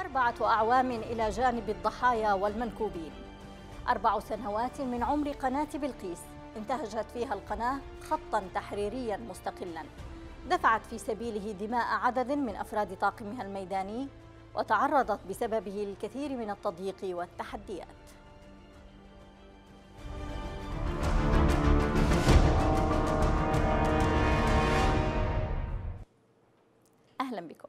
أربعة أعوام إلى جانب الضحايا والمنكوبين أربع سنوات من عمر قناة بلقيس انتهجت فيها القناة خطا تحريريا مستقلا دفعت في سبيله دماء عدد من أفراد طاقمها الميداني وتعرضت بسببه للكثير من التضييق والتحديات أهلا بكم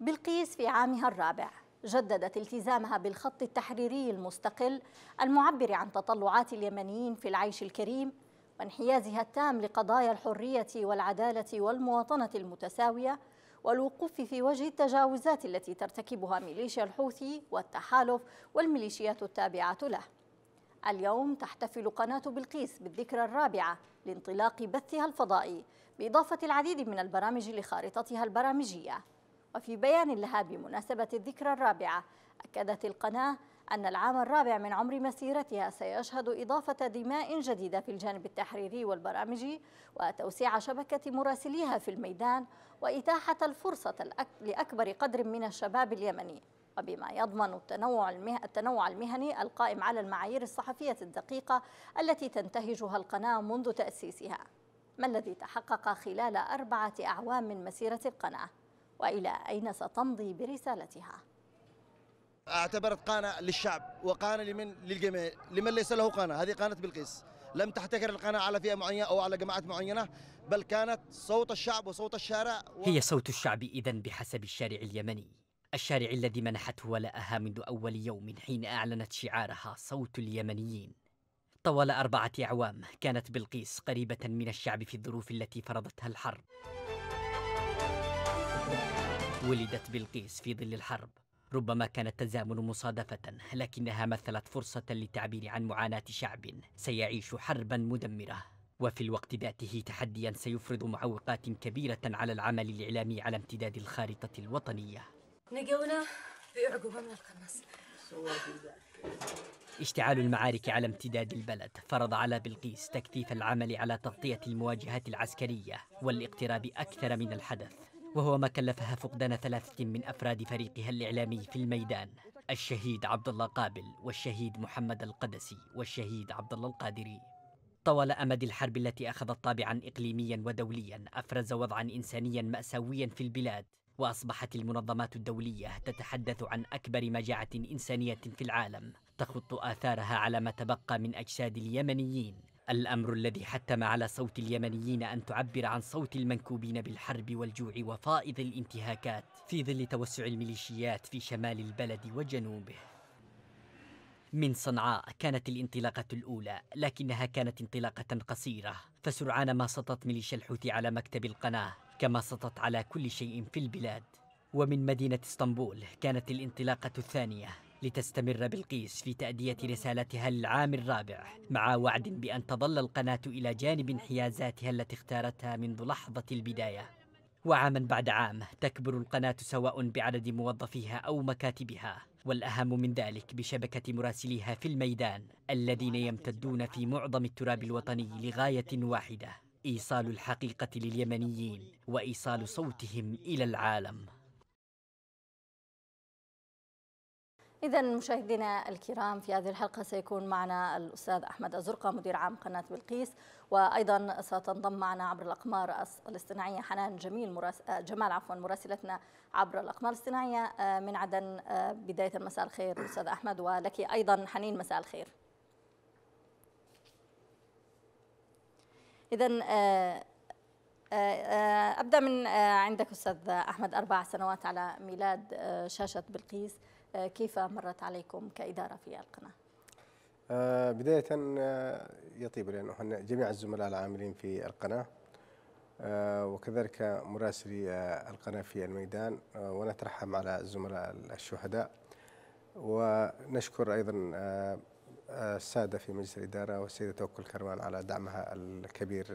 بلقيس في عامها الرابع جددت التزامها بالخط التحريري المستقل المعبر عن تطلعات اليمنيين في العيش الكريم وانحيازها التام لقضايا الحرية والعدالة والمواطنة المتساوية والوقوف في وجه التجاوزات التي ترتكبها ميليشيا الحوثي والتحالف والميليشيات التابعة له اليوم تحتفل قناة بلقيس بالذكرى الرابعة لانطلاق بثها الفضائي بإضافة العديد من البرامج لخارطتها البرامجية وفي بيان لها بمناسبة الذكرى الرابعة أكدت القناة أن العام الرابع من عمر مسيرتها سيشهد إضافة دماء جديدة في الجانب التحريري والبرامجي وتوسيع شبكة مراسليها في الميدان وإتاحة الفرصة لأكبر قدر من الشباب اليمني وبما يضمن التنوع, التنوع المهني القائم على المعايير الصحفية الدقيقة التي تنتهجها القناة منذ تأسيسها ما الذي تحقق خلال أربعة أعوام من مسيرة القناة؟ وإلى أين ستمضي برسالتها اعتبرت قناة للشعب وقناة لمن للجميع لمن ليس له قناة هذه قناة بلقيس لم تحتكر القناة على فئة معينة أو على جماعات معينة بل كانت صوت الشعب وصوت الشارع و... هي صوت الشعب إذا بحسب الشارع اليمني الشارع الذي منحته ولاءها منذ أول يوم حين أعلنت شعارها صوت اليمنيين طوال أربعة أعوام كانت بلقيس قريبة من الشعب في الظروف التي فرضتها الحرب ولدت بلقيس في ظل الحرب ربما كان التزامن مصادفة لكنها مثلت فرصة للتعبير عن معاناة شعب سيعيش حربا مدمرة وفي الوقت ذاته تحديا سيفرض معوقات كبيرة على العمل الإعلامي على امتداد الخارطة الوطنية نجونا بعقوبة من القناص اشتعال المعارك على امتداد البلد فرض على بلقيس تكثيف العمل على تغطية المواجهات العسكرية والاقتراب أكثر من الحدث وهو ما كلفها فقدان ثلاثة من أفراد فريقها الإعلامي في الميدان الشهيد عبد الله قابل والشهيد محمد القدسي والشهيد عبد الله القادري طوال أمد الحرب التي أخذت طابعا إقليميا ودوليا أفرز وضعا إنسانيا مأساويا في البلاد وأصبحت المنظمات الدولية تتحدث عن أكبر مجاعة إنسانية في العالم تخط آثارها على ما تبقى من أجساد اليمنيين الأمر الذي حتم على صوت اليمنيين أن تعبر عن صوت المنكوبين بالحرب والجوع وفائض الانتهاكات في ظل توسع الميليشيات في شمال البلد وجنوبه من صنعاء كانت الانطلاقة الأولى لكنها كانت انطلاقة قصيرة فسرعان ما سطت ميليشيا الحوثي على مكتب القناة كما سطت على كل شيء في البلاد ومن مدينة اسطنبول كانت الانطلاقة الثانية لتستمر بلقيس في تأدية رسالتها العام الرابع مع وعد بأن تظل القناة إلى جانب انحيازاتها التي اختارتها منذ لحظة البداية وعاما بعد عام تكبر القناة سواء بعدد موظفيها أو مكاتبها والأهم من ذلك بشبكة مراسليها في الميدان الذين يمتدون في معظم التراب الوطني لغاية واحدة إيصال الحقيقة لليمنيين وإيصال صوتهم إلى العالم إذا مشاهدينا الكرام في هذه الحلقة سيكون معنا الأستاذ أحمد أزرقة مدير عام قناة بلقيس وأيضا ستنضم معنا عبر الأقمار الاصطناعية حنان جميل مراس... آه، جمال عفوا مراسلتنا عبر الأقمار الاصطناعية آه، من عدن آه، بداية مساء الخير أستاذ أحمد ولك أيضا حنين مساء الخير إذا أبدأ من عندك أستاذ أحمد أربع سنوات على ميلاد شاشة بلقيس آه، كيف مرت عليكم كإدارة في القناة؟ آه، بداية آه، يطيب لأنه جميع الزملاء العاملين في القناة وكذلك مراسلي القناة في الميدان ونترحم على الزملاء الشهداء ونشكر أيضا السادة في مجلس الإدارة والسيدة توكل كروان على دعمها الكبير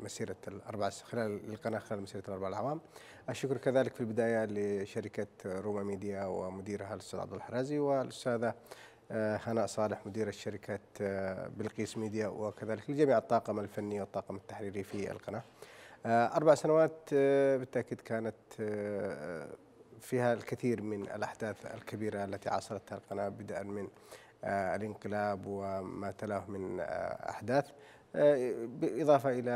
لمسيرة الأربع خلال القناة خلال مسيرة الأربع الأعوام الشكر كذلك في البداية لشركة روما ميديا ومديرها الأستاذ عبد الحرازي والأستاذة آه، هناء صالح مديرة الشركة آه، بلقيس ميديا وكذلك لجميع الطاقم الفني والطاقم التحريري في القناة آه، أربع سنوات بالتأكيد كانت فيها الكثير من الأحداث الكبيرة التي عاصرتها القناة بدءا من آه، الانقلاب وما تلاه من آه، أحداث آه، بالإضافة إلى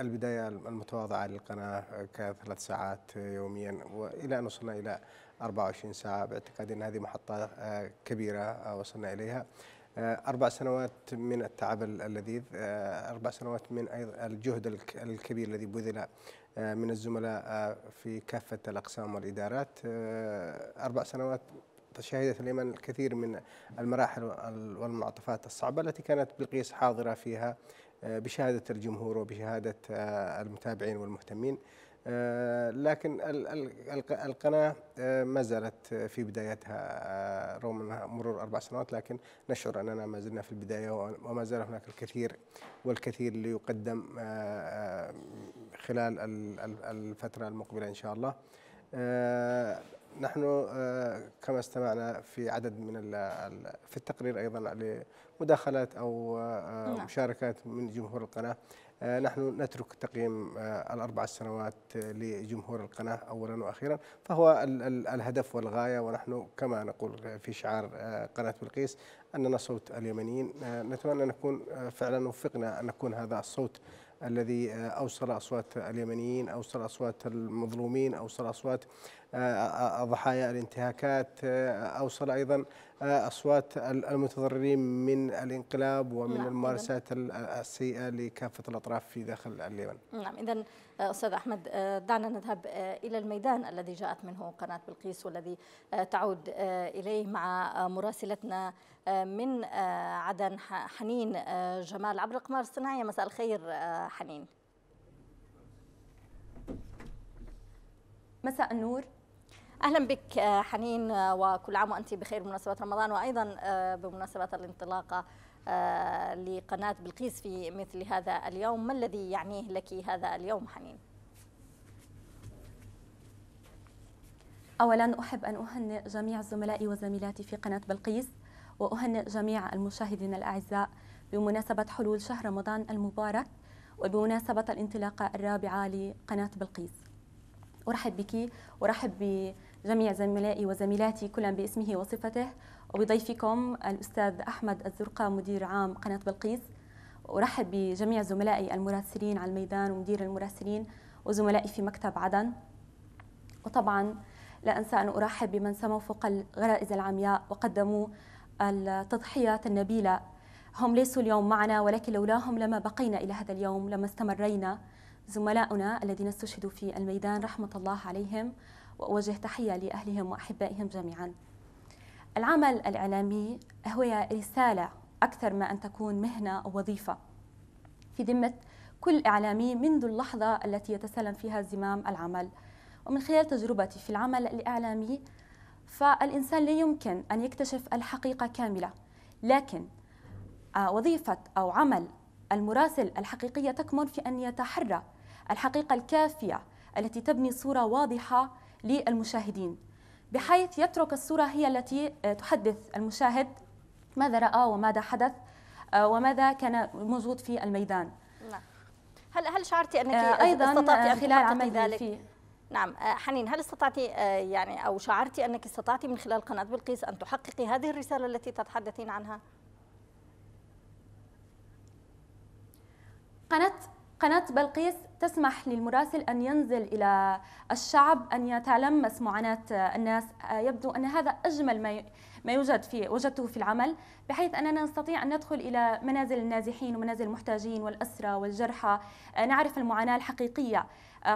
البداية المتواضعة للقناة كثلاث ساعات يوميا وإلى أن وصلنا إلى 24 ساعة باعتقادي أن هذه محطة كبيرة وصلنا إليها أربع سنوات من التعب اللذيذ أربع سنوات من أيضا الجهد الكبير الذي بذل من الزملاء في كافة الأقسام والإدارات أربع سنوات شهدت اليمن الكثير من المراحل والمنعطفات الصعبة التي كانت بلقيس حاضرة فيها آه، بشهادة الجمهور وبشهادة آه، المتابعين والمهتمين آه، لكن القناة ما زالت في بدايتها رغم مرور أربع سنوات لكن نشعر أننا ما زلنا في البداية وما زال هناك الكثير والكثير ليقدم خلال الفترة المقبلة إن شاء الله نحن آه، كما استمعنا في عدد من في التقرير ايضا لمداخلات او آه، نعم. مشاركات من جمهور القناه آه، نحن نترك تقييم الاربع سنوات لجمهور القناه اولا واخيرا فهو الهدف والغايه ونحن كما نقول في شعار قناه بلقيس اننا صوت اليمنيين نتمنى نكون فعلا وفقنا ان نكون هذا الصوت الذي أوصل أصوات اليمنيين أوصل أصوات المظلومين أوصل أصوات آه، ضحايا الانتهاكات آه، أوصل أيضا آه، أصوات المتضررين من الانقلاب ومن نعم، الممارسات السيئة لكافة الأطراف في داخل اليمن نعم إذا أستاذ أحمد آه، دعنا نذهب آه، إلى الميدان الذي جاءت منه قناة بلقيس والذي آه، تعود إليه مع مراسلتنا من عدن حنين جمال عبر القمار الصناعي مساء الخير حنين مساء النور اهلا بك حنين وكل عام وانت بخير بمناسبه رمضان وايضا بمناسبه الانطلاقه آه، لقناة بلقيس في مثل هذا اليوم ما الذي يعنيه لك هذا اليوم حنين؟ أولا أحب أن أهنئ جميع زملائي وزميلاتي في قناة بلقيس وأهنئ جميع المشاهدين الأعزاء بمناسبة حلول شهر رمضان المبارك وبمناسبة الانطلاقة الرابعة لقناة بلقيس أرحب بك ورحب بجميع زملائي وزميلاتي كلا باسمه وصفته وبضيفكم الأستاذ أحمد الزرقاء مدير عام قناة بلقيس أرحب بجميع زملائي المراسلين على الميدان ومدير المراسلين وزملائي في مكتب عدن وطبعا لا أنسى أن أرحب بمن سموا فوق الغرائز العمياء وقدموا التضحيات النبيلة هم ليسوا اليوم معنا ولكن لولاهم لما بقينا إلى هذا اليوم لما استمرينا زملاؤنا الذين استشهدوا في الميدان رحمة الله عليهم وأوجه تحية لأهلهم وأحبائهم جميعاً العمل الإعلامي هو رسالة أكثر ما أن تكون مهنة أو وظيفة في ذمة كل إعلامي منذ اللحظة التي يتسلم فيها زمام العمل ومن خلال تجربتي في العمل الإعلامي فالإنسان لا يمكن أن يكتشف الحقيقة كاملة لكن آه، وظيفة أو عمل المراسل الحقيقية تكمن في أن يتحرى الحقيقة الكافية التي تبني صورة واضحة للمشاهدين بحيث يترك الصورة هي التي آه، تحدث المشاهد ماذا رأى وماذا حدث آه، وماذا كان موجود في الميدان نعم هل هل شعرتي انك آه، ايضا استطعتي أن خلال عملي ذلك؟ في نعم حنين هل استطعتي يعني او شعرتي انك استطعتي من خلال قناه بلقيس ان تحققي هذه الرساله التي تتحدثين عنها؟ قناه قناه بلقيس تسمح للمراسل أن ينزل إلى الشعب أن يتلمس معاناة الناس يبدو أن هذا أجمل ما ما يوجد في وجدته في العمل بحيث أننا نستطيع أن ندخل إلى منازل النازحين ومنازل المحتاجين والأسرى والجرحى نعرف المعاناة الحقيقية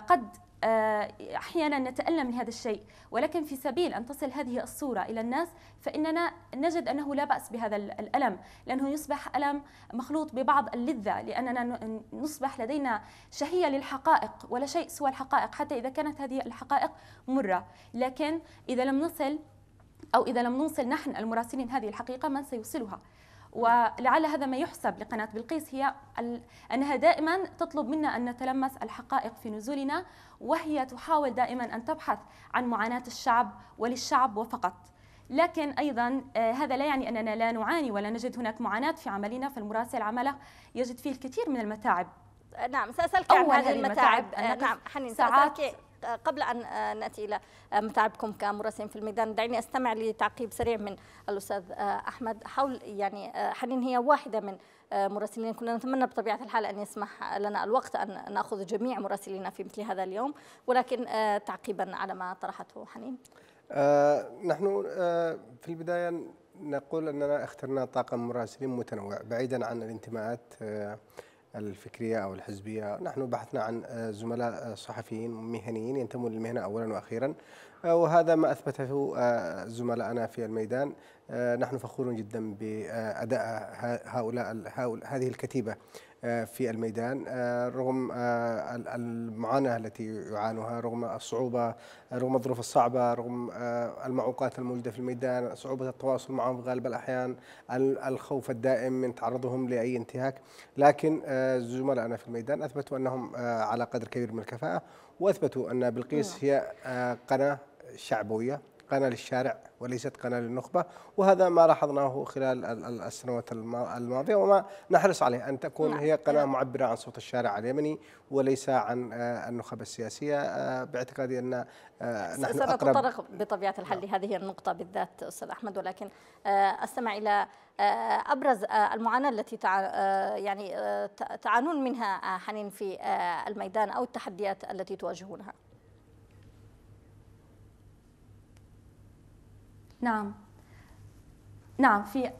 قد آه، احيانا نتالم من هذا الشيء ولكن في سبيل ان تصل هذه الصوره الى الناس فاننا نجد انه لا باس بهذا الالم لانه يصبح الم مخلوط ببعض اللذه لاننا نصبح لدينا شهيه للحقائق ولا شيء سوى الحقائق حتى اذا كانت هذه الحقائق مره لكن اذا لم نصل او اذا لم نوصل نحن المراسلين هذه الحقيقه من سيوصلها ولعل هذا ما يحسب لقناة بلقيس هي أنها دائما تطلب منا أن نتلمس الحقائق في نزولنا وهي تحاول دائما أن تبحث عن معاناة الشعب وللشعب وفقط لكن ايضا آه، هذا لا يعني اننا لا نعاني ولا نجد هناك معاناه في عملنا فالمراسل عمله يجد فيه الكثير من المتاعب نعم ساسالك عن هذه المتاعب, المتاعب آه، نعم حنين ساعات قبل أن آه، نأتي إلى آه، متعبكم كمراسلين في الميدان دعيني أستمع لتعقيب سريع من الأستاذ آه، أحمد حول يعني حنين هي واحدة من مراسلين كنا نتمنى بطبيعة الحال أن يسمح لنا الوقت أن نأخذ جميع مراسلينا في مثل هذا اليوم ولكن تعقيبا على ما طرحته حنين آه نحن آه في البداية نقول أننا اخترنا طاقم مراسلين متنوع بعيدا عن الانتماءات آه الفكرية أو الحزبية نحن بحثنا عن آه، زملاء آه، صحفيين مهنيين ينتمون للمهنة أولا وأخيرا آه، وهذا ما أثبته زملائنا في الميدان نحن فخورون جدا بأداء هؤلاء هذه الكتيبة آه، في الميدان آه، رغم آه، المعاناة التي يعانوها رغم الصعوبة رغم الظروف الصعبة رغم المعوقات الموجودة في الميدان صعوبة التواصل معهم في غالب الأحيان الخوف الدائم من تعرضهم لأي انتهاك لكن زملائنا في الميدان أثبتوا أنهم على قدر كبير من الكفاءة وأثبتوا أن بلقيس نعم. هي قناة شعبوية قناة للشارع وليست قناة للنخبة وهذا ما لاحظناه خلال السنوات الماضية وما نحرص عليه أن تكون نعم. هي قناة معبرة عن صوت الشارع اليمني وليس عن آه، النخب السياسية آه، باعتقادي أن آه، نحن سنتطرق بطبيعة الحال نعم. لهذه النقطة بالذات أستاذ أحمد ولكن أستمع إلى أبرز المعاناة التي يعني تعانون منها حنين في الميدان أو التحديات التي تواجهونها نعم نعم في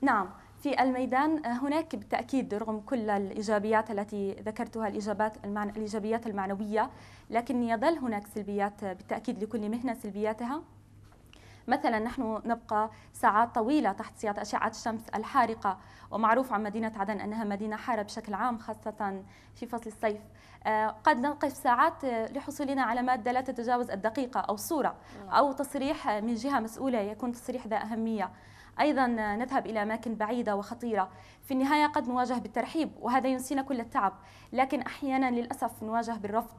نعم في الميدان آه، هناك بالتأكيد رغم كل الإيجابيات التي ذكرتها الإيجابات المعن... الإيجابيات المعنوية لكن يظل هناك سلبيات آه، بالتأكيد لكل مهنة سلبياتها مثلا نحن نبقى ساعات طويلة تحت سياط أشعة الشمس الحارقة ومعروف عن مدينة عدن أنها مدينة حارة بشكل عام خاصة في فصل الصيف آه، قد نقف ساعات لحصولنا على مادة لا تتجاوز الدقيقة أو صورة أو تصريح من جهة مسؤولة يكون تصريح ذا أهمية ايضا نذهب الى اماكن بعيده وخطيره في النهايه قد نواجه بالترحيب وهذا ينسينا كل التعب لكن احيانا للاسف نواجه بالرفض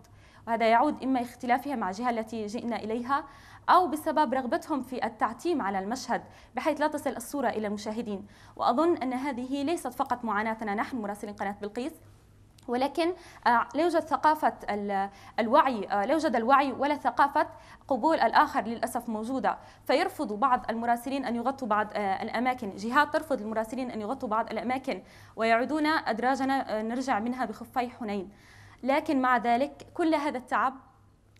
وهذا يعود اما اختلافها مع الجهه التي جئنا اليها أو بسبب رغبتهم في التعتيم على المشهد بحيث لا تصل الصورة إلى المشاهدين وأظن أن هذه ليست فقط معاناتنا نحن مراسلين قناة بلقيس ولكن آه، لا يوجد ثقافة الوعي آه، لا يوجد الوعي ولا ثقافة قبول الآخر للأسف موجودة فيرفض بعض المراسلين أن يغطوا بعض آه، الأماكن جهات ترفض المراسلين أن يغطوا بعض الأماكن ويعودون أدراجنا نرجع منها بخفي حنين لكن مع ذلك كل هذا التعب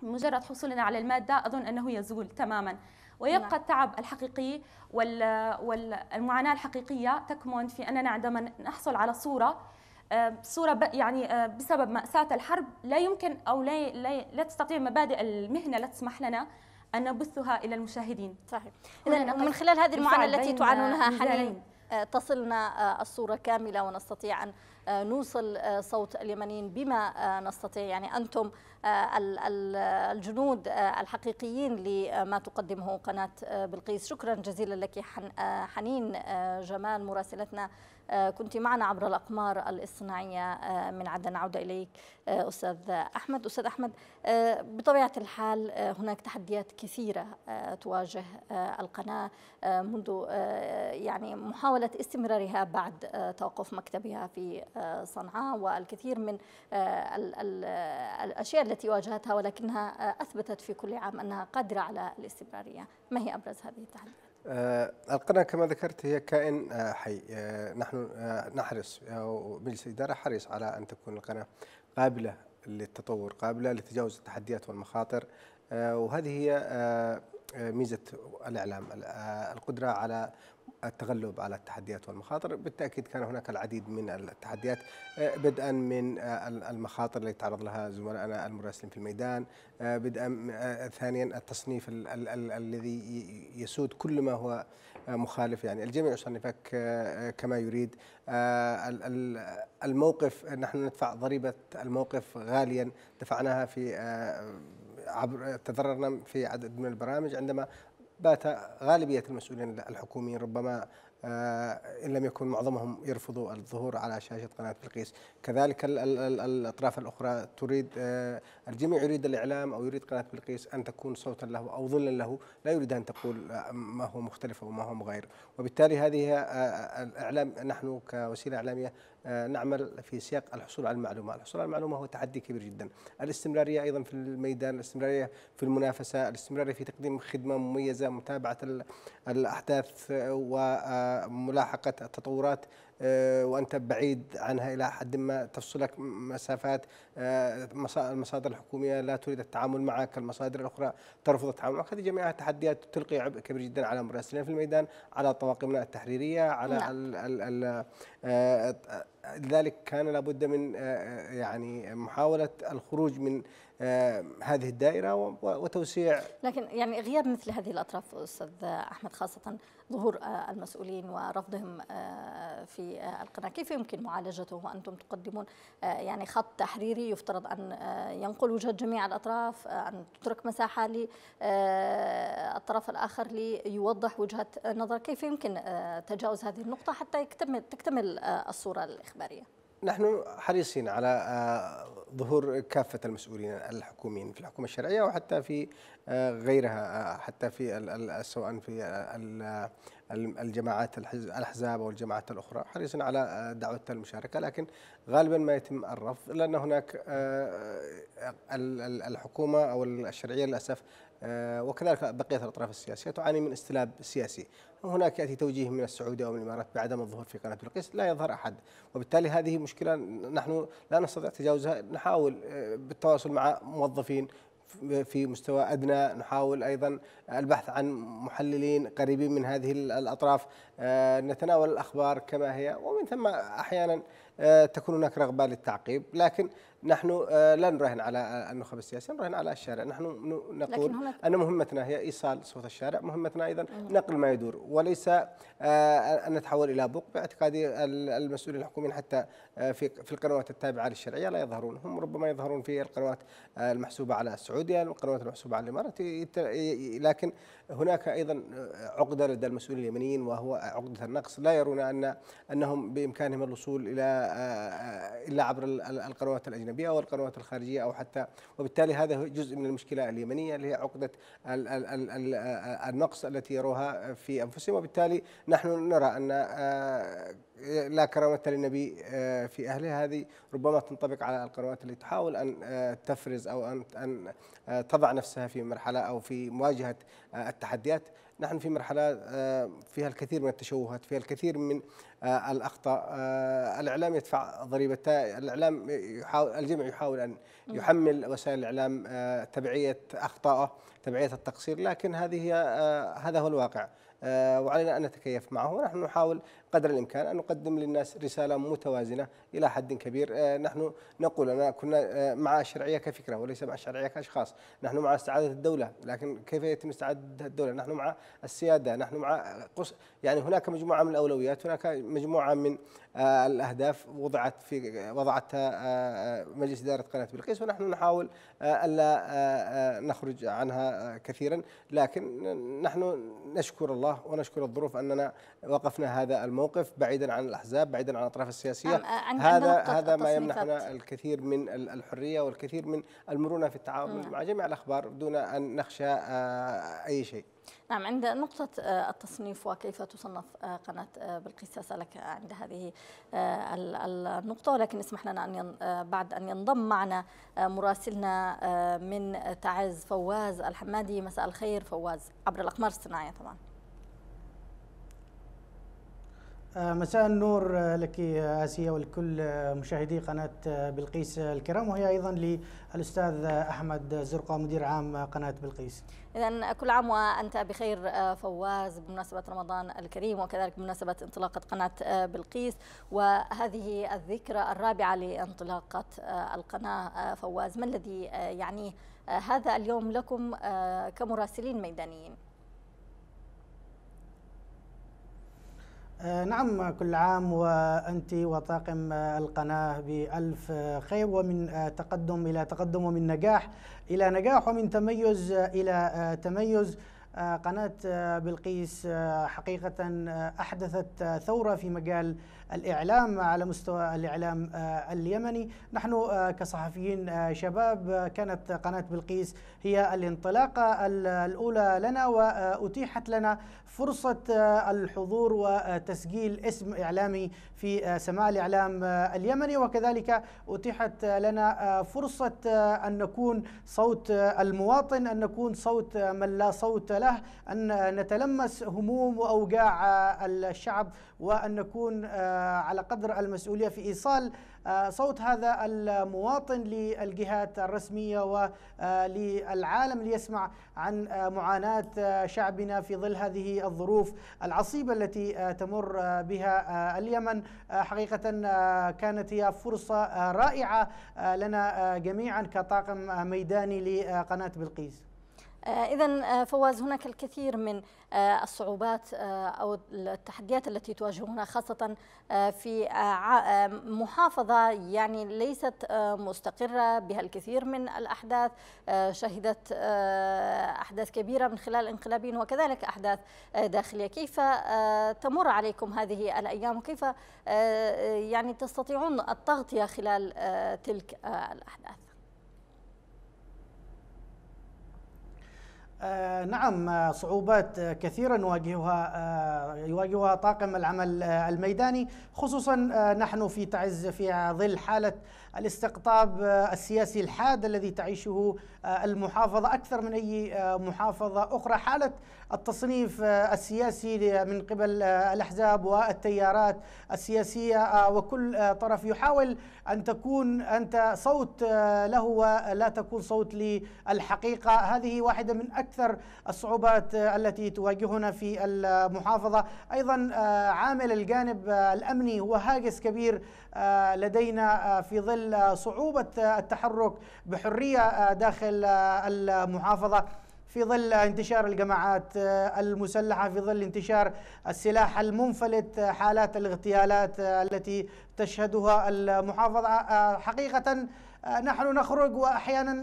مجرد حصولنا على المادة أظن أنه يزول تماما ويبقى نعم. التعب الحقيقي والمعاناة الحقيقية تكمن في أننا عندما نحصل على صورة آه، صورة يعني آه، بسبب مأساة الحرب لا يمكن أو لا, لا, لا تستطيع مبادئ المهنة لا تسمح لنا أن نبثها إلى المشاهدين صحيح إذا من خلال هذه المعاناة التي تعانونها حاليا آه، تصلنا آه، الصورة كاملة ونستطيع أن آه، نوصل صوت اليمنيين بما نستطيع يعني أنتم الجنود الحقيقيين لما تقدمه قناة بلقيس شكرا جزيلا لك حنين جمال مراسلتنا آه، كنت معنا عبر الأقمار الاصطناعية آه، من عدن عودة إليك آه، أستاذ أحمد أستاذ أحمد بطبيعة الحال هناك تحديات كثيرة تواجه القناة منذ يعني محاولة استمرارها بعد توقف مكتبها في صنعاء والكثير من الأشياء التي واجهتها ولكنها أثبتت في كل عام أنها قادرة على الاستمرارية ما هي أبرز هذه التحديات؟ آه، القناة كما ذكرت هي كائن آه، حي آه، نحن نحرص أو مجلس الإدارة حريص على أن تكون القناة قابلة للتطور قابلة لتجاوز التحديات والمخاطر وهذه هي ميزة الإعلام القدرة على التغلب على التحديات والمخاطر بالتأكيد كان هناك العديد من التحديات آه، بدءا من آه، المخاطر التي تعرض لها زملائنا المراسلين في الميدان آه، بدءا ثانيا التصنيف الذي يسود كل ما هو مخالف يعني الجميع يصنفك كما يريد الموقف نحن ندفع ضريبة الموقف غاليا دفعناها في عبر تضررنا في عدد من البرامج عندما بات غالبية المسؤولين الحكوميين ربما آه، إن لم يكن معظمهم يرفضوا الظهور على شاشة قناة بلقيس كذلك الأطراف الأخرى تريد آه، الجميع يريد الإعلام أو يريد قناة بلقيس أن تكون صوتا له أو ظلا له لا يريد أن تقول آه، ما هو مختلف وما هو مغاير وبالتالي هذه الإعلام نحن كوسيلة إعلامية آه، نعمل في سياق الحصول على المعلومة الحصول على المعلومة هو تحدي كبير جدا الاستمرارية أيضا في الميدان الاستمرارية في المنافسة الاستمرارية في تقديم خدمة مميزة متابعة الأحداث آه، وملاحقة التطورات آه، وانت بعيد عنها الى حد ما تفصلك مسافات آه، المصادر الحكوميه لا تريد التعامل معك المصادر الاخرى ترفض التعامل معك هذه جميعها تحديات تلقي عبء كبير جدا على مراسلين في الميدان على طواقمنا التحريريه على نعم. ال ال ال آه، لذلك كان لابد من يعني محاولة الخروج من هذه الدائرة وتوسيع لكن يعني غياب مثل هذه الأطراف أستاذ أحمد خاصة ظهور آه، المسؤولين ورفضهم آه، في آه، القناة كيف يمكن معالجته وأنتم تقدمون يعني خط تحريري يفترض أن ينقل وجهة جميع الأطراف أن تترك مساحة للطرف الآخر ليوضح وجهة نظر كيف يمكن تجاوز هذه النقطة حتى يكتمل تكتمل الصورة الإخبارية نحن حريصين على ظهور كافة المسؤولين الحكوميين في الحكومة الشرعية وحتى في آه، غيرها آه، حتى في سواء في الجماعات الأحزاب أو الجماعات الأخرى حريص على آه، دعوة المشاركة لكن غالبا ما يتم الرفض لأن هناك الحكومة أو الشرعية للأسف وكذلك بقية الأطراف السياسية تعاني من استلاب سياسي هناك ياتي توجيه من السعوديه ومن الامارات بعدم الظهور في قناه بلقيس لا يظهر احد وبالتالي هذه مشكله نحن لا نستطيع تجاوزها نحاول آه، بالتواصل مع موظفين في مستوى ادنى نحاول ايضا البحث عن محللين قريبين من هذه الاطراف آه، نتناول الاخبار كما هي ومن ثم احيانا آه، تكون هناك رغبه للتعقيب لكن نحن آه، لا نراهن على النخب آه، السياسيه نراهن على الشارع نحن نقول ان مهمتنا هي ايصال صوت الشارع مهمتنا ايضا أيوة. نقل ما يدور وليس آه، ان نتحول الى بوق باعتقادي المسؤولين الحكوميين حتى في في القنوات التابعه للشرعيه لا يظهرون هم ربما يظهرون في القنوات المحسوبه على السعوديه القنوات المحسوبه على الامارات لكن هناك ايضا عقده لدى المسؤولين اليمنيين وهو عقده النقص لا يرون ان انهم بامكانهم الوصول الى الا عبر القنوات الاجنبيه الغربيه او القنوات الخارجيه او حتى وبالتالي هذا جزء من المشكله اليمنيه اللي هي عقده آه، النقص التي يروها في انفسهم وبالتالي نحن نرى ان آه، لا كرامة للنبي آه، في أهله هذه ربما تنطبق على القنوات اللي تحاول أن تفرز أو أن تضع نفسها في مرحلة أو في مواجهة التحديات نحن في مرحلة آه، فيها الكثير من التشوهات فيها الكثير من آه، الأخطاء آه، الإعلام يدفع ضريبة الإعلام يحاول الجميع يحاول أن يحمل وسائل الإعلام تبعية أخطائه تبعية التقصير لكن هذه هي هذا هو الواقع وعلينا أن نتكيف معه ونحن نحاول قدر الإمكان أن نقدم للناس رسالة متوازنة إلى حد كبير آه، نحن نقول أنا كنا آه، مع الشرعية كفكرة وليس مع الشرعية كأشخاص نحن مع استعادة الدولة لكن كيف يتم استعادة الدولة نحن مع السيادة نحن مع قص يعني هناك مجموعة من الأولويات هناك مجموعة من آه، الأهداف وضعت في وضعتها مجلس إدارة قناة بلقيس ونحن نحاول ألا نخرج عنها كثيرا لكن نحن نشكر الله ونشكر الظروف أننا وقفنا هذا الموضوع الموقف بعيدا عن الاحزاب بعيدا عن الاطراف السياسيه عن هذا هذا ما يمنحنا الكثير من الحريه والكثير من المرونه في التعامل مع جميع الاخبار دون ان نخشى آه، اي شيء نعم عند نقطة آه، التصنيف وكيف تصنف آه، قناة بلقيس أسألك عند هذه النقطة ولكن اسمح لنا أن بعد أن ينضم معنا مراسلنا من تعز فواز الحمادي مساء الخير فواز عبر الأقمار الصناعية طبعاً آه، مساء النور آه، لك آسيا ولكل آه، مشاهدي قناة بلقيس الكرام وهي أيضا للأستاذ أحمد زرقة مدير عام قناة بلقيس إذا كل عام وأنت بخير فواز بمناسبة رمضان الكريم وكذلك بمناسبة انطلاقة قناة بلقيس وهذه الذكرى الرابعة لانطلاقة القناة فواز ما الذي يعنيه هذا اليوم لكم كمراسلين ميدانيين؟ آه، نعم كل عام وأنت وطاقم آه، القناة بألف آه، خير ومن تقدم إلى تقدم ومن نجاح إلى نجاح ومن تميز إلى تميز قناة بلقيس حقيقة أحدثت ثورة في مجال الإعلام على مستوى الإعلام آه، اليمني نحن آه، كصحفيين آه، شباب كانت قناة بلقيس هي الانطلاقة الأولى لنا وأتيحت لنا فرصة الحضور وتسجيل اسم إعلامي في سماع الإعلام اليمني وكذلك أتيحت لنا فرصة أن نكون صوت المواطن أن نكون صوت من لا صوت له أن نتلمس هموم وأوجاع الشعب وأن نكون آه، على قدر المسؤوليه في ايصال آه، صوت هذا المواطن للجهات الرسميه وللعالم آه، ليسمع عن معاناه شعبنا في ظل هذه الظروف العصيبه التي تمر بها اليمن حقيقه كانت هي فرصه رائعه لنا جميعا كطاقم ميداني لقناه بلقيس آه، إذا آه، فواز هناك الكثير من آه، الصعوبات أو التحديات التي تواجهونها خاصة في محافظة يعني ليست مستقرة بها الكثير من الأحداث شهدت أحداث كبيرة من خلال انقلابين وكذلك أحداث داخلية كيف تمر عليكم هذه الأيام وكيف يعني تستطيعون التغطية خلال تلك الأحداث آه، نعم آه، صعوبات آه، كثيرة نواجهها يواجهها طاقم العمل الميداني خصوصا نحن في تعز في ظل حالة الاستقطاب السياسي الحاد الذي تعيشه آه، المحافظة أكثر من أي آه، محافظة أخرى حالة التصنيف آه، السياسي من قبل الأحزاب والتيارات السياسية وكل طرف يحاول أن تكون أنت صوت له ولا تكون صوت للحقيقة هذه واحدة من أكثر الصعوبات التي تواجهنا في المحافظة أيضا عامل الجانب الأمني هو هاجس كبير لدينا في ظل داخل صعوبة التحرك بحرية داخل المحافظة في ظل انتشار الجماعات المسلحة في ظل انتشار السلاح المنفلت حالات الاغتيالات التي تشهدها المحافظة حقيقة نحن نخرج واحيانا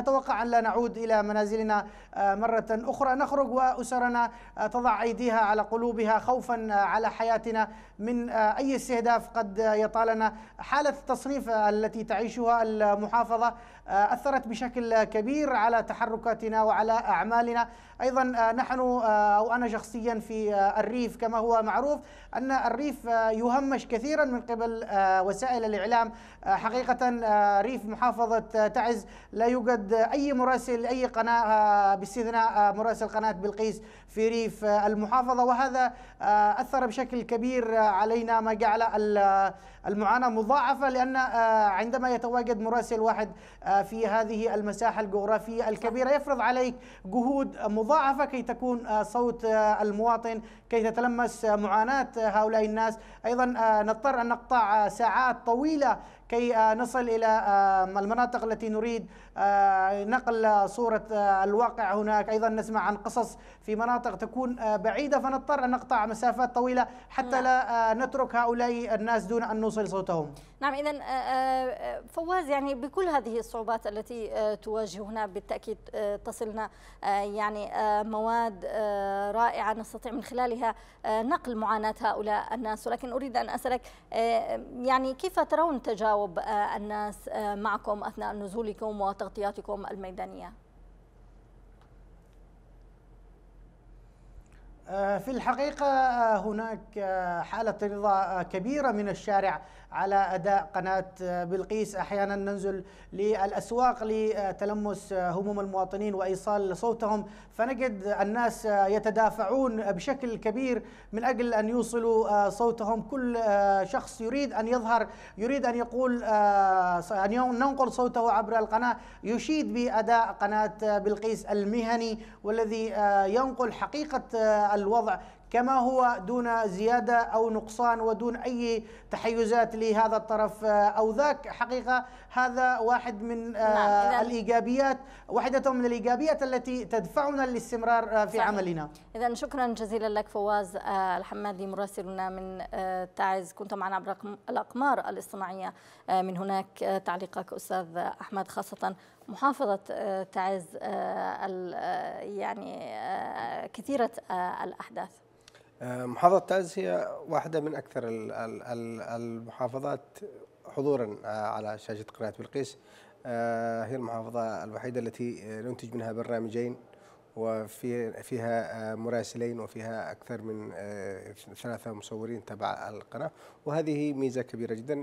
نتوقع ان لا نعود الى منازلنا آه، مرة أخرى نخرج وأسرنا آه، تضع أيديها على قلوبها خوفا آه، على حياتنا من أي استهداف قد يطالنا حالة التصنيف التي تعيشها المحافظة أثرت بشكل كبير على تحركاتنا وعلى أعمالنا أيضا نحن أو أنا شخصيا في الريف كما هو معروف أن الريف يهمش كثيرا من قبل وسائل الإعلام حقيقة ريف محافظة تعز لا يوجد أي مراسل أي قناة باستثناء آه، مراسل قناه بلقيس في ريف المحافظة وهذا آه، أثر بشكل كبير آه، علينا ما جعل آه، المعاناة مضاعفة لأن عندما يتواجد مراسل واحد في هذه المساحة الجغرافية الكبيرة يفرض عليك جهود مضاعفة كي تكون صوت المواطن كي تتلمس معاناة هؤلاء الناس أيضا نضطر أن نقطع ساعات طويلة كي نصل إلى المناطق التي نريد نقل صورة الواقع هناك أيضا نسمع عن قصص في مناطق المناطق تكون آه، بعيدة فنضطر أن نقطع مسافات طويلة حتى نعم. لا آه، نترك هؤلاء الناس دون أن نوصل صوتهم نعم إذا آه، فواز يعني بكل هذه الصعوبات التي تواجهنا بالتأكيد تصلنا يعني مواد رائعة نستطيع من خلالها نقل معاناة هؤلاء الناس ولكن أريد أن أسألك يعني كيف ترون تجاوب الناس معكم أثناء نزولكم وتغطياتكم الميدانية؟ آه، في الحقيقة آه، هناك آه، حالة رضا كبيرة من الشارع على أداء قناة بلقيس أحيانا ننزل للأسواق لتلمس هموم المواطنين وإيصال صوتهم فنجد الناس يتدافعون بشكل كبير من أجل أن يوصلوا صوتهم كل شخص يريد أن يظهر يريد أن يقول أن ننقل صوته عبر القناة يشيد بأداء قناة بلقيس المهني والذي ينقل حقيقة الوضع كما هو دون زيادة أو نقصان ودون أي تحيزات لهذا الطرف آه، أو ذاك حقيقة هذا واحد من آه، نعم. الإيجابيات واحدة من الإيجابيات التي تدفعنا للاستمرار آه، في صحيح. عملنا إذا شكرا جزيلا لك فواز الحمادي مراسلنا من تعز كنت معنا عبر الأقمار الاصطناعية من هناك تعليقك أستاذ أحمد خاصة محافظة تعز يعني كثيرة الأحداث آه، محافظة تعز هي واحدة من أكثر المحافظات حضورا آه، على شاشة قناة بلقيس آه، هي المحافظة الوحيدة التي ننتج منها برنامجين وفي فيها مراسلين وفيها أكثر من ثلاثة مصورين تبع القناة وهذه ميزة كبيرة جدا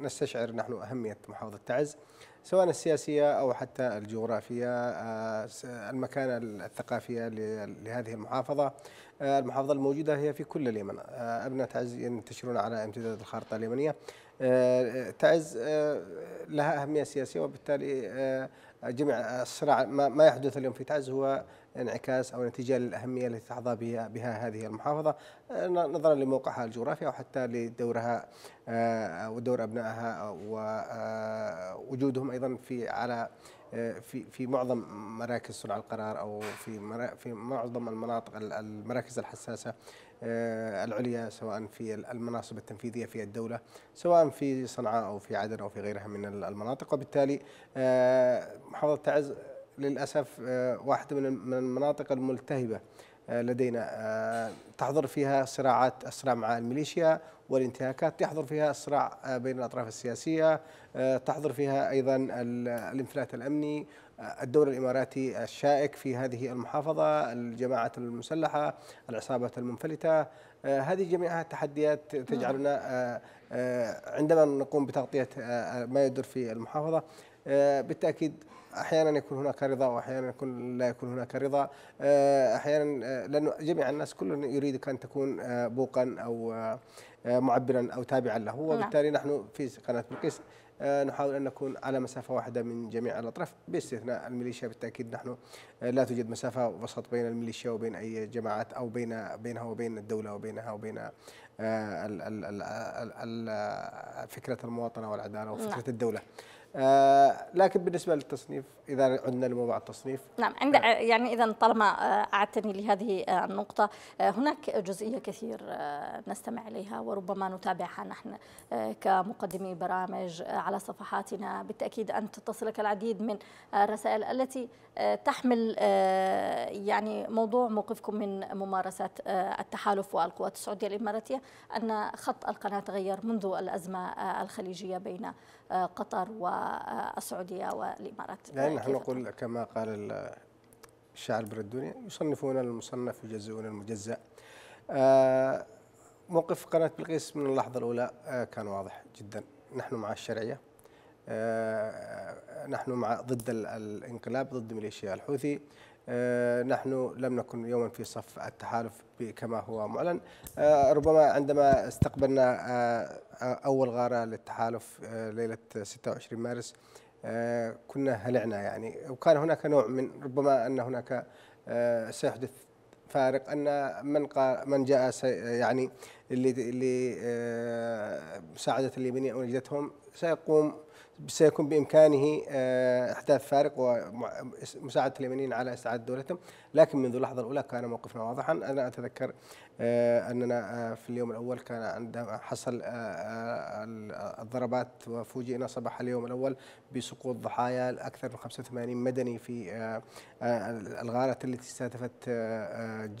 نستشعر نحن أهمية محافظة تعز سواء السياسية أو حتى الجغرافية آه، المكانة الثقافية لهذه المحافظة آه، المحافظة الموجودة هي في كل اليمن آه، أبناء تعز ينتشرون على امتداد الخارطة اليمنية تعز لها أهمية سياسية وبالتالي جميع الصراع ما يحدث اليوم في تعز هو انعكاس أو نتيجة للأهمية التي تحظى بها, بها هذه المحافظة آه، نظرا لموقعها الجغرافي أو حتى لدورها آه، ودور أبنائها ووجودهم آه، أيضا في على في في معظم مراكز صنع القرار او في في معظم المناطق المراكز الحساسه العليا سواء في المناصب التنفيذيه في الدوله سواء في صنعاء او في عدن او في غيرها من المناطق وبالتالي محافظه تعز للاسف آه، واحده من المناطق الملتهبه آه، لدينا آه، تحضر فيها صراعات الصراع مع الميليشيا والانتهاكات تحضر فيها الصراع بين الاطراف السياسيه تحضر فيها ايضا الانفلات الامني الدور الاماراتي الشائك في هذه المحافظه الجماعات المسلحه العصابات المنفلته هذه جميعها تحديات تجعلنا عندما نقوم بتغطيه ما يدور في المحافظه آه، بالتاكيد احيانا يكون هناك رضا واحيانا يكون لا يكون هناك رضا آه، احيانا آه، لانه جميع الناس كل يريدك ان تكون بوقا او معبرا او تابعا له نعم. وبالتالي نحن في قناه بلقيس نحاول ان نكون على مسافه واحده من جميع الاطراف باستثناء الميليشيا بالتاكيد نحن لا توجد مسافه وسط بين الميليشيا وبين اي جماعات او بين بينها وبين الدوله وبينها وبين فكره المواطنه والعداله وفكره نعم. الدوله آه، لكن بالنسبة للتصنيف إذا عدنا لموضوع التصنيف نعم عند آه. يعني إذا طالما آه، أعدتني لهذه النقطة هناك جزئية كثير نستمع إليها وربما نتابعها نحن كمقدمي برامج على صفحاتنا بالتأكيد أن تصلك العديد من الرسائل التي تحمل يعني موضوع موقفكم من ممارسات التحالف والقوات السعودية الإماراتية أن خط القناة تغير منذ الأزمة الخليجية بين قطر والسعوديه والامارات لا آه، نحن نقول كما قال الشاعر بردوني يصنفون المصنف يجزئون المجزأ آه، موقف قناة بلقيس من اللحظة الأولى آه، كان واضح جدا نحن مع الشرعية نحن مع ضد الانقلاب ضد ميليشيا الحوثي آه، نحن لم نكن يوما في صف التحالف كما هو معلن آه، ربما عندما استقبلنا آه، أول غارة للتحالف ليلة 26 مارس كنا هلعنا يعني وكان هناك نوع من ربما أن هناك سيحدث فارق أن من من جاء يعني اللي اللي آه، ساعدت اليمنيين او سيقوم سيكون بامكانه آه، احداث فارق ومساعده اليمنيين على استعاده دولتهم، لكن منذ اللحظه الاولى كان موقفنا واضحا، انا اتذكر آه، اننا في اليوم الاول كان عندما حصل الضربات وفوجئنا صباح اليوم الاول بسقوط ضحايا اكثر من 85 مدني في الغارات التي استهدفت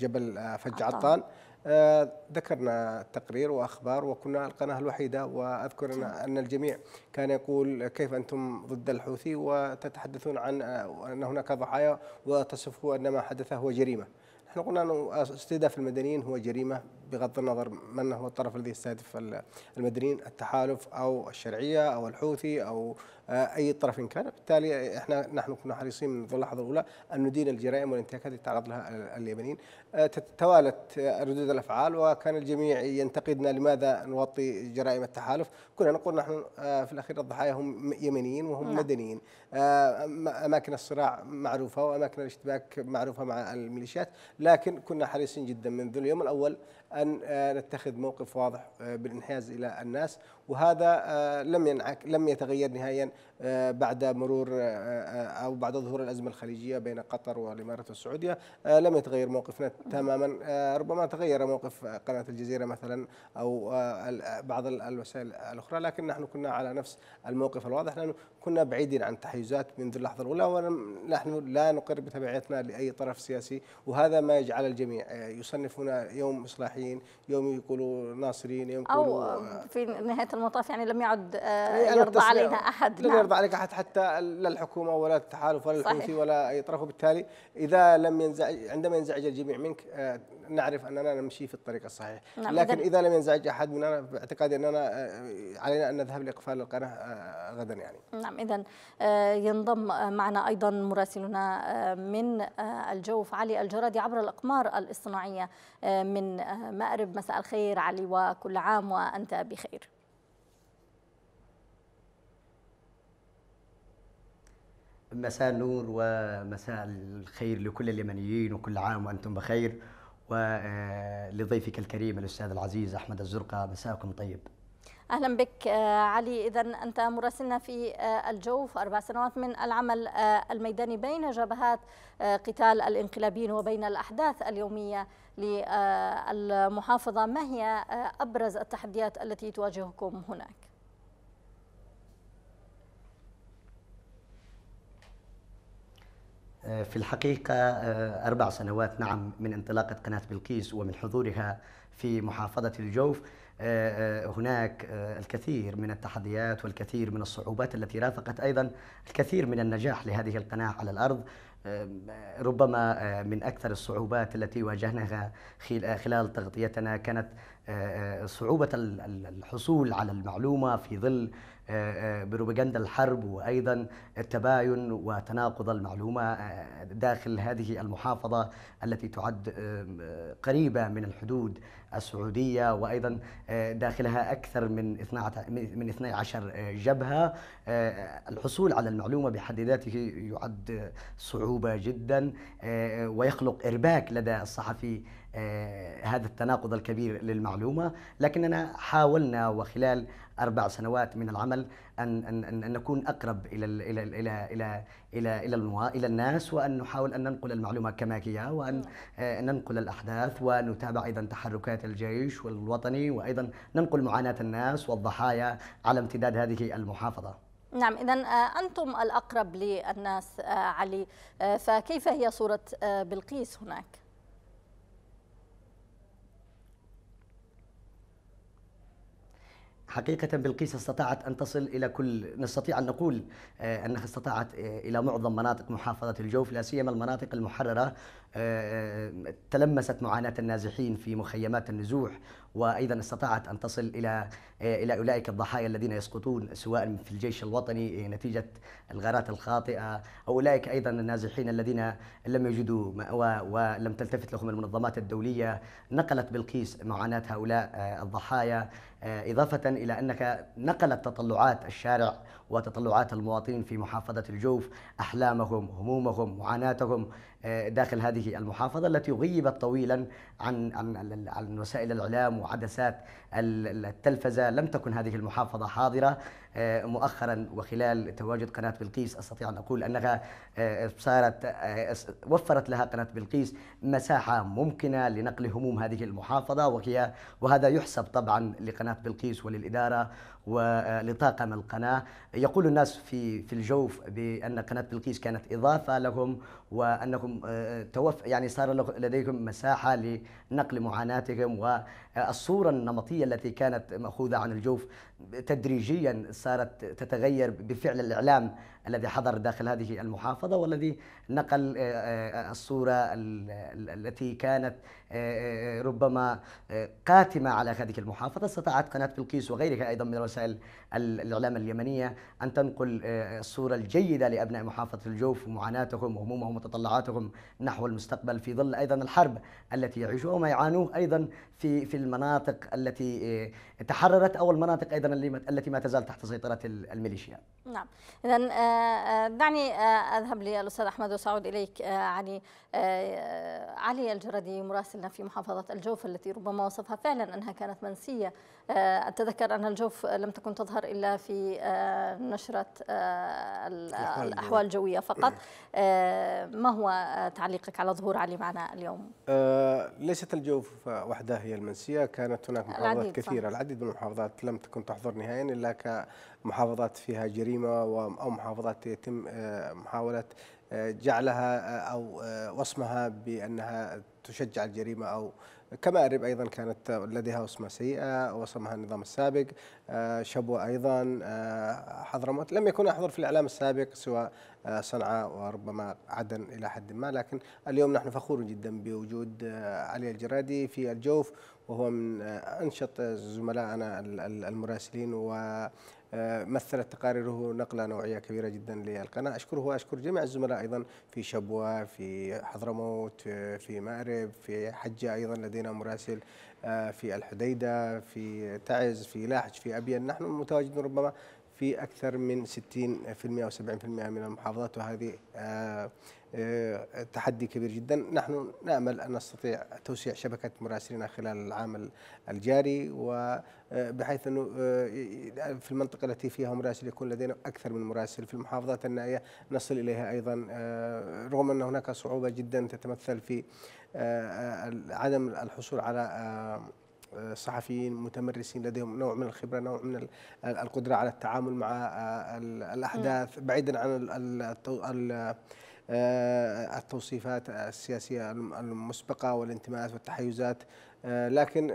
جبل فج عطان. آه، ذكرنا تقرير واخبار وكنا القناه الوحيده واذكر ان الجميع كان يقول كيف انتم ضد الحوثي وتتحدثون عن ان هناك ضحايا وتصفوا ان ما حدث هو جريمه. نحن قلنا انه استهداف المدنيين هو جريمه بغض النظر من هو الطرف الذي يستهدف المدنيين التحالف او الشرعيه او الحوثي او آه، اي طرف كان بالتالي احنا نحن كنا حريصين منذ اللحظه الاولى ان ندين الجرائم والانتهاكات التي تعرض لها اليمنيين آه، توالت آه، ردود الافعال وكان الجميع ينتقدنا لماذا نوطي جرائم التحالف كنا نقول نحن في الاخير الضحايا هم يمنيين وهم نعم. مدنيين اماكن الصراع معروفه واماكن الاشتباك معروفه مع الميليشيات لكن كنا حريصين جدا منذ اليوم الاول ان آه، نتخذ موقف واضح آه، بالانحياز الى الناس وهذا آه، لم ينعك لم يتغير نهائيا آه، بعد مرور آه، او بعد ظهور الازمه الخليجيه بين قطر والامارات والسعوديه لم يتغير موقفنا تماما ربما تغير موقف قناه الجزيره مثلا او بعض الوسائل الاخرى لكن نحن كنا على نفس الموقف الواضح لانه كنا بعيدين عن التحيزات منذ اللحظه الاولى ونحن لا نقر بتبعيتنا لاي طرف سياسي وهذا ما يجعل الجميع يصنفون يوم اصلاحيين يوم يقولوا ناصرين يوم يقولوا او في نهايه المطاف يعني لم يعد آه، إيه، يعني يرضى علينا احد لم نعم. يرضى عليك احد حتى لا الحكومه ولا التحالف ولا الحوثي ولا اي طرف وبالتالي اذا لم ينزعج عندما ينزعج الجميع منك آه، نعرف اننا نمشي في الطريق الصحيح نعم لكن اذا لم ينزعج احد مننا باعتقادي اننا آه، علينا ان نذهب لاقفال القناه غدا يعني نعم اذا ينضم معنا ايضا مراسلنا من الجوف علي الجردي عبر الاقمار الاصطناعيه من مأرب مساء الخير علي وكل عام وأنت بخير مساء النور ومساء الخير لكل اليمنيين وكل عام وانتم بخير ولضيفك آه، الكريم الاستاذ العزيز احمد الزرقه مساءكم طيب اهلا بك آه، علي اذا انت مراسلنا في آه، الجوف اربع سنوات من العمل الميداني بين جبهات قتال الانقلابيين وبين الاحداث اليوميه للمحافظه ما هي ابرز التحديات التي تواجهكم هناك؟ آه، في الحقيقة آه، أربع سنوات نعم من انطلاقة قناة بلقيس ومن حضورها في محافظة الجوف آه، هناك الكثير من التحديات والكثير من الصعوبات التي رافقت أيضا الكثير من النجاح لهذه القناة على الأرض ربما من أكثر الصعوبات التي واجهناها خلال تغطيتنا كانت صعوبة الحصول على المعلومة في ظل آه، آه، بروباغندا الحرب وايضا التباين وتناقض المعلومه آه، داخل هذه المحافظه التي تعد قريبه من الحدود السعوديه وايضا داخلها اكثر من 12 من 12 جبهه الحصول على المعلومه بحد ذاته يعد صعوبه جدا ويخلق ارباك لدى الصحفي هذا التناقض الكبير للمعلومه لكننا حاولنا وخلال اربع سنوات من العمل ان ان ان نكون اقرب الى ال الى ال الى الى الى الى, الى, إلى الناس وان نحاول ان ننقل المعلومه كما هي وان نعم. آه، ننقل الاحداث ونتابع ايضا تحركات الجيش والوطني وايضا ننقل معاناه الناس والضحايا على امتداد هذه المحافظه. نعم إذا آه، أنتم الأقرب للناس آه، علي فكيف هي صورة بلقيس هناك؟ حقيقة بلقيس استطاعت أن تصل إلى كل نستطيع أن نقول آه، أنها استطاعت آه، إلى معظم مناطق محافظة الجوف لا سيما المناطق المحررة آه، تلمست معاناة النازحين في مخيمات النزوح وأيضا استطاعت أن تصل إلى آه، إلى أولئك الضحايا الذين يسقطون سواء في الجيش الوطني إيه، نتيجة الغارات الخاطئة أو أولئك أيضا النازحين الذين لم يجدوا مأوى ولم تلتفت لهم المنظمات الدولية نقلت بالقيس معاناة هؤلاء آه، الضحايا إضافة إلى أنك نقلت تطلعات الشارع وتطلعات المواطنين في محافظة الجوف أحلامهم همومهم معاناتهم داخل هذه المحافظه التي غيبت طويلا عن عن عن وسائل الاعلام وعدسات التلفزة لم تكن هذه المحافظة حاضرة آه، مؤخرا وخلال تواجد قناة بلقيس أستطيع أن أقول أنها آه، صارت آه، وفرت لها قناة بلقيس مساحة ممكنة لنقل هموم هذه المحافظة وهي وهذا يحسب طبعا لقناة بلقيس وللإدارة ولطاقم القناة يقول الناس في في الجوف بأن قناة بلقيس كانت إضافة لهم وأنهم توف يعني صار لديهم مساحة لنقل معاناتهم و الصورة النمطية التي كانت مأخوذة عن الجوف تدريجيا صارت تتغير بفعل الاعلام الذي حضر داخل هذه المحافظه والذي نقل آه، آه، الصوره التي كانت آه، ربما قاتمه على هذه المحافظه استطاعت قناه بلقيس وغيرها ايضا من وسائل الاعلام اليمنيه ان تنقل الصوره الجيده لابناء محافظه الجوف ومعاناتهم وهمومهم وتطلعاتهم نحو المستقبل في ظل ايضا الحرب التي يعيشوها وما يعانوه ايضا في في المناطق التي تحررت او المناطق ايضا المدن التي ما تزال تحت سيطرة الميليشيا نعم إذا آه، آه، دعني آه، أذهب للأستاذ أحمد وسأعود إليك علي علي الجردي مراسلنا في محافظة الجوف التي ربما وصفها فعلا أنها كانت منسية آه، أتذكر أن الجوف لم تكن تظهر إلا في آه، نشرة آه، الأحوال الجوية فقط إيه. ما هو تعليقك على ظهور علي معنا اليوم؟ ليست الجوف وحدها هي المنسية كانت هناك محافظات كثيرة صح. العديد من المحافظات لم تكن تحضر نهائيا إلا كمحافظات فيها جريمة أو محافظات يتم محاولة جعلها أو وصمها بأنها تشجع الجريمة أو كمأرب أيضا كانت لديها وصمه سيئة وصمها النظام السابق آه، شبوة أيضا آه، حضرموت لم يكن أحضر في الإعلام السابق سوى آه، صنعاء وربما عدن إلى حد ما لكن اليوم نحن فخور جدا بوجود آه، علي الجرادي في الجوف وهو من آه، أنشط زملائنا المراسلين و مثلت تقاريره نقلة نوعية كبيرة جدا للقناة أشكره وأشكر جميع الزملاء أيضا في شبوة في حضرموت في مأرب في حجة أيضا لدينا مراسل في الحديدة في تعز في لاحج في أبين نحن متواجدون ربما في أكثر من 60% أو 70% من المحافظات وهذه آه، آه، تحدي كبير جدا نحن نأمل أن نستطيع توسيع شبكة مراسلنا خلال العام الجاري وبحيث آه، أنه في المنطقة التي فيها مراسل يكون لدينا أكثر من مراسل في المحافظات النائية نصل إليها أيضا رغم أن هناك صعوبة جدا تتمثل في عدم الحصول على صحفيين متمرسين لديهم نوع من الخبره نوع من القدره على التعامل مع آه، الاحداث بعيدا عن آه، التوصيفات السياسيه المسبقه والانتماءات والتحيزات آه، لكن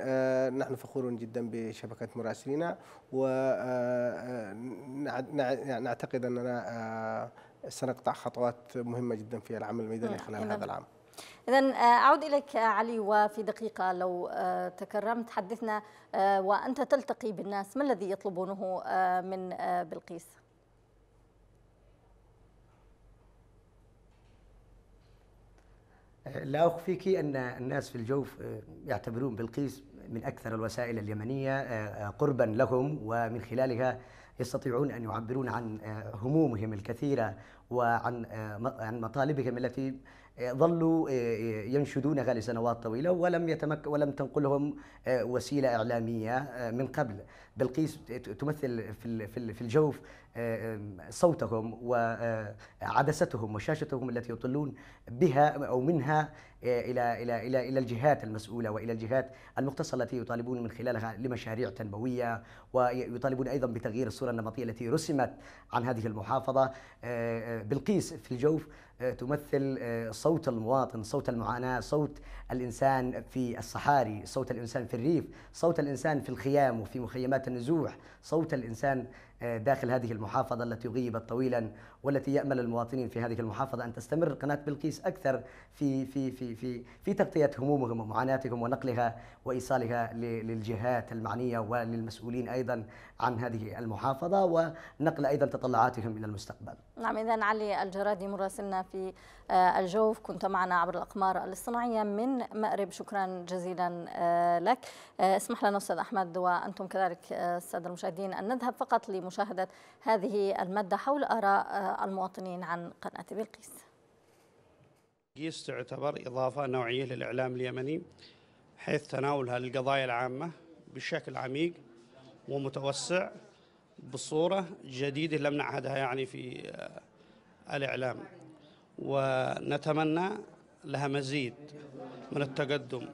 نحن فخورون جدا بشبكة مراسلينا ونعتقد يعني أننا سنقطع خطوات مهمة جدا في العمل الميداني خلال هذا العام إذا آه، أعود إليك آه، علي وفي دقيقة لو آه، تكرمت حدثنا وأنت تلتقي بالناس ما الذي يطلبونه من بلقيس؟ لا أخفيك أن الناس في الجوف يعتبرون بلقيس من أكثر الوسائل اليمنية قربا لهم ومن خلالها يستطيعون أن يعبرون عن همومهم الكثيرة وعن مطالبهم التي ظلوا آه، آه، ينشدونها لسنوات طويله ولم يتمك ولم تنقلهم آه، وسيله اعلاميه من قبل بلقيس تمثل في في الجوف صوتهم وعدستهم وشاشتهم التي يطلون بها او منها الى الى الى الى الجهات المسؤوله والى الجهات المختصه التي يطالبون من خلالها لمشاريع تنمويه ويطالبون ايضا بتغيير الصوره النمطيه التي رسمت عن هذه المحافظه بلقيس في الجوف آه، تمثل آه، صوت المواطن صوت المعاناة صوت الإنسان في الصحاري صوت الإنسان في الريف صوت الإنسان في الخيام وفي مخيمات النزوح صوت الإنسان آه، داخل هذه المحافظة التي غيبت طويلا والتي يامل المواطنين في هذه المحافظه ان تستمر قناه بلقيس اكثر في في في في في تغطيه همومهم ومعاناتهم ونقلها وايصالها للجهات المعنيه وللمسؤولين ايضا عن هذه المحافظه ونقل ايضا تطلعاتهم الى المستقبل. نعم اذا علي الجرادي مراسلنا في آه، الجوف كنت معنا عبر الاقمار الاصطناعيه من مأرب شكرا جزيلا آه، لك. آه، اسمح لنا استاذ احمد وانتم كذلك الساده المشاهدين ان نذهب فقط لمشاهده هذه الماده حول اراء المواطنين عن قناة بلقيس بلقيس تعتبر إضافة نوعية للإعلام اليمني حيث تناولها للقضايا العامة بشكل عميق ومتوسع بصورة جديدة لم نعهدها يعني في آه، الإعلام ونتمنى لها مزيد من التقدم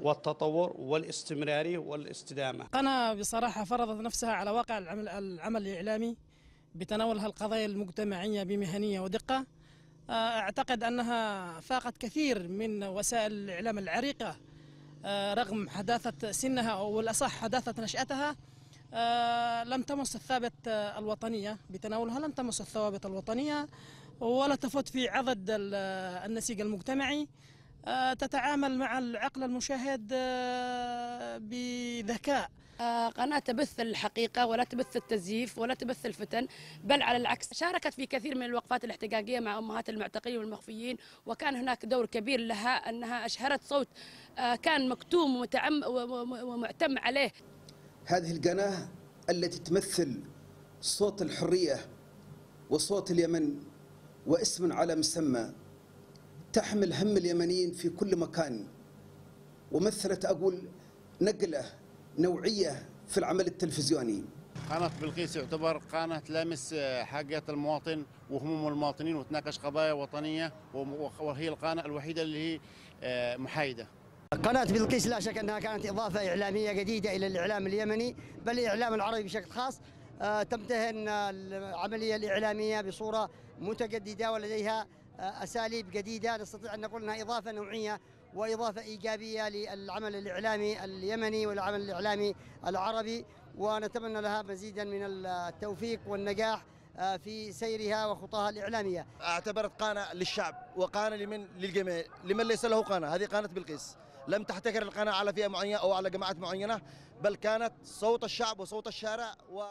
والتطور والاستمرارية والاستدامة قناة بصراحة فرضت نفسها على واقع العمل, العمل الإعلامي بتناولها القضايا المجتمعية بمهنية ودقة آه، أعتقد أنها فاقت كثير من وسائل الإعلام العريقة آه، رغم حداثة سنها أو الأصح حداثة نشأتها آه، لم تمس الثابت الوطنية بتناولها لم تمس الثوابت الوطنية ولا تفوت في عضد النسيج المجتمعي تتعامل مع العقل المشاهد بذكاء آه، قناة تبث الحقيقة ولا تبث التزييف ولا تبث الفتن بل على العكس شاركت في كثير من الوقفات الاحتجاجية مع أمهات المعتقلين والمخفيين وكان هناك دور كبير لها أنها أشهرت صوت آه، كان مكتوم ومعتم عليه هذه القناة التي تمثل صوت الحرية وصوت اليمن واسم على مسمى تحمل هم اليمنيين في كل مكان ومثلت أقول نقله نوعية في العمل التلفزيوني قناة بلقيس يعتبر قناة تلامس آه، حاجات المواطن وهموم المواطنين وتناقش قضايا وطنية وهي القناة الوحيدة اللي هي آه، محايدة قناة بلقيس لا شك أنها كانت إضافة إعلامية جديدة إلى الإعلام اليمني بل الإعلام العربي بشكل خاص آه، تمتهن العملية الإعلامية بصورة متجددة ولديها أساليب جديدة نستطيع أن نقول أنها إضافة نوعية واضافه ايجابيه للعمل الاعلامي اليمني والعمل الاعلامي العربي ونتمنى لها مزيدا من التوفيق والنجاح آه، في سيرها وخطاها الإعلامية اعتبرت قناة للشعب وقناة لمن للجميع لمن ليس له قناة هذه قناة بلقيس لم تحتكر القناة على فئة معينة أو على جماعات معينة بل كانت صوت الشعب وصوت الشارع و...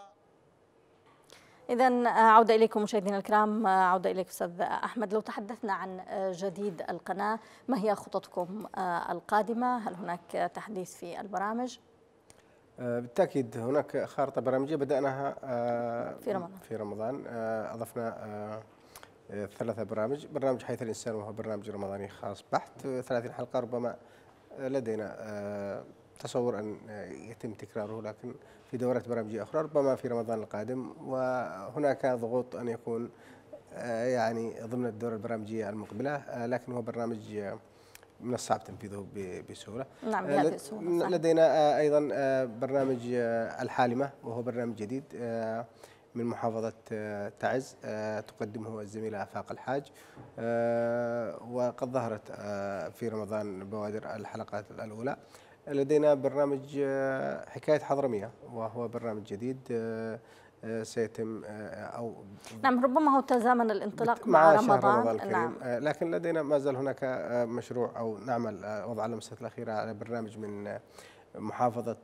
إذا آه، عودة إليكم مشاهدينا الكرام آه، عودة إليك أستاذ أحمد لو تحدثنا عن آه، جديد القناة ما هي خططكم القادمة هل هناك تحديث في البرامج؟ بالتاكيد هناك خارطه برامجيه بداناها في رمضان في رمضان اضفنا ثلاثه برامج برنامج حيث الانسان وهو برنامج رمضاني خاص بحت 30 حلقه ربما لدينا تصور أن يتم تكراره لكن في دورات برامجية أخرى ربما في رمضان القادم وهناك ضغوط أن يكون آه، يعني ضمن الدورة البرامجية المقبلة آه، لكن هو برنامج آه، من الصعب تنفيذه بسهوله نعم لا بسهوله لدينا ايضا برنامج الحالمه وهو برنامج جديد من محافظة تعز تقدمه الزميلة آفاق الحاج وقد ظهرت في رمضان بوادر الحلقات الأولى لدينا برنامج آه، حكاية حضرمية وهو برنامج جديد آه، آه، سيتم او نعم ربما هو تزامن الانطلاق مع, مع رمضان, رمضان نعم. الكريم نعم. لكن لدينا ما زال هناك مشروع او نعمل وضع اللمسه الاخيره على برنامج من محافظه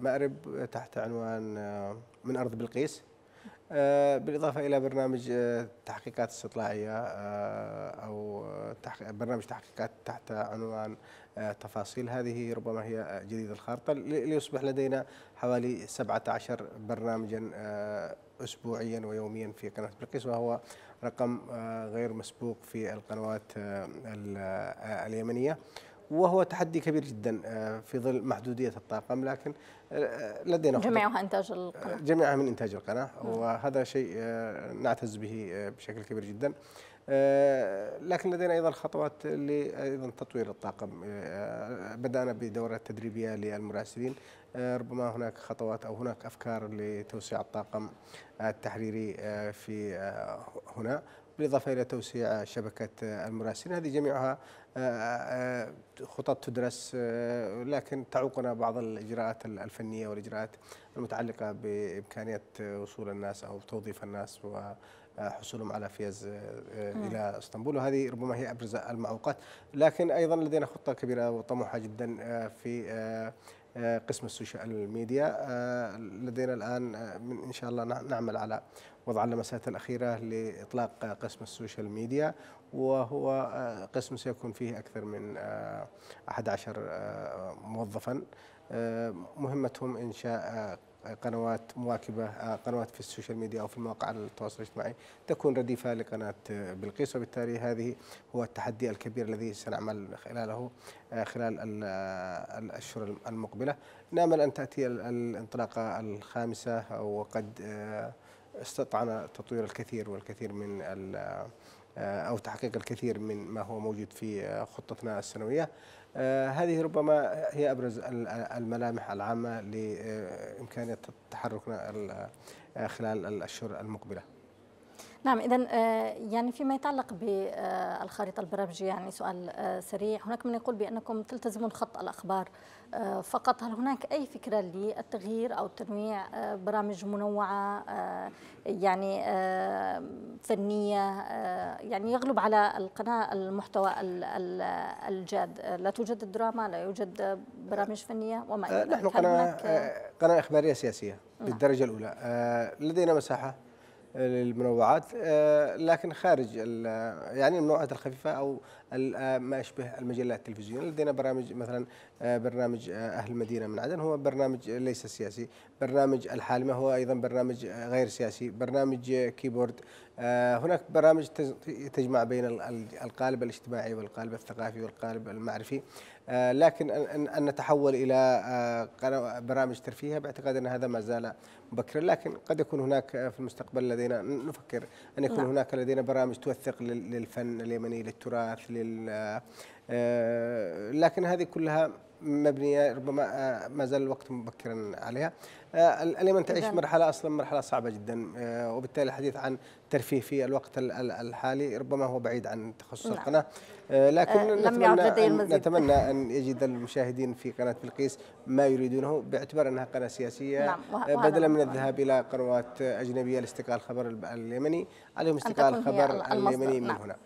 مأرب تحت عنوان من ارض بلقيس آه، بالاضافه الى برنامج آه، تحقيقات استطلاعيه آه، او برنامج تحقيقات تحت عنوان تفاصيل هذه ربما هي جديد الخارطه ليصبح لدينا حوالي 17 برنامجا اسبوعيا ويوميا في قناه بلقيس وهو رقم غير مسبوق في القنوات اليمنيه وهو تحدي كبير جدا آه، في ظل محدوديه الطاقم لكن آه، لدينا جميعها انتاج القناه جميعها من انتاج القناه وهذا شيء آه، نعتز به بشكل كبير جدا لكن لدينا ايضا خطوات لايضا تطوير الطاقم بدانا بدوره تدريبيه للمراسلين ربما هناك خطوات او هناك افكار لتوسيع الطاقم التحريري في هنا بالاضافه الى توسيع شبكه المراسلين هذه جميعها آه، آه، خطط تدرس آه، لكن تعوقنا بعض الاجراءات الفنيه والاجراءات المتعلقه بامكانيه وصول الناس او توظيف الناس وحصولهم على فيز الى اسطنبول وهذه ربما هي ابرز المعوقات لكن ايضا لدينا خطه كبيره وطموحه جدا في قسم السوشيال ميديا لدينا الان ان شاء الله نعمل على وضع اللمسات الأخيرة لإطلاق قسم السوشيال ميديا وهو آه، قسم سيكون فيه أكثر من 11 آه، آه، موظفا مهمتهم إنشاء قنوات مواكبة قنوات في السوشيال ميديا أو في المواقع التواصل الاجتماعي تكون رديفة لقناة بلقيس وبالتالي هذه هو التحدي الكبير الذي سنعمل خلاله خلال الأشهر المقبلة نأمل أن تأتي الانطلاقة الخامسة وقد استطعنا تطوير الكثير والكثير من آه، أو تحقيق الكثير من ما هو موجود في آه، خطتنا السنوية آه، هذه ربما هي أبرز الملامح العامة لإمكانية تحركنا خلال الأشهر المقبلة نعم اذا يعني فيما يتعلق بالخريطه البرامجيه يعني سؤال سريع هناك من يقول بانكم تلتزمون خط الاخبار آه، فقط هل هناك أي فكرة للتغيير أو تنويع آه، برامج منوعة آه، يعني فنية يعني يغلب على القناة المحتوى الجاد لا توجد الدراما لا يوجد برامج فنية وما إلى ذلك نحن قناة قناة إخبارية سياسية نعم. بالدرجة الأولى لدينا مساحة للمنوعات آه، لكن خارج يعني المنوعات الخفيفه او آه، ما اشبه المجلات التلفزيونيه لدينا برامج مثلا آه، برنامج اهل المدينه من عدن هو برنامج ليس سياسي برنامج الحالمه هو ايضا برنامج غير سياسي برنامج كيبورد هناك برامج تجمع بين القالب الاجتماعي والقالب الثقافي والقالب المعرفي آه، لكن أن نتحول إلى آه، برامج ترفيهية باعتقاد أن هذا ما زال مبكرا لكن قد يكون هناك آه، في المستقبل لدينا نفكر أن يكون لا. نعم. هناك لدينا برامج توثق للفن اليمني للتراث لل لكن هذه كلها مبنيه ربما ما زال الوقت مبكرا عليها اليمن تعيش نعم. مرحله اصلا مرحله صعبه جدا وبالتالي الحديث عن ترفيه في الوقت الحالي ربما هو بعيد عن تخصص نعم. القناه آه، لكن آه، لم يعد نتمنى أن يجد المشاهدين في قناة بلقيس ما يريدونه باعتبار أنها قناة سياسية نعم آه، بدلا من الذهاب إلى قنوات أجنبية لاستقال خبر اليمني عليهم استقال خبر اليمني من نعم. هنا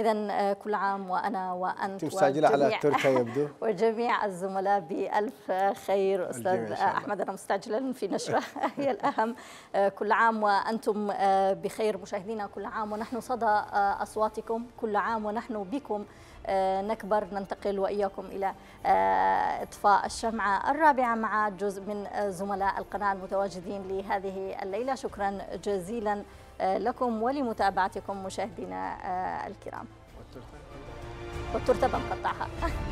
إذا آه، كل عام وأنا وأنت مستعجلة على تركيا يبدو وجميع الزملاء بألف آه، خير أستاذ أحمد أنا مستعجلة في نشرة هي الأهم آه، كل عام وأنتم بخير مشاهدينا كل عام ونحن صدى أصواتكم كل عام ونحن بكم نكبر ننتقل وإياكم إلى إطفاء الشمعة الرابعة مع جزء من زملاء القناة المتواجدين لهذه الليلة شكرا جزيلا لكم ولمتابعتكم مشاهدينا آه، الكرام والترتبة مقطعها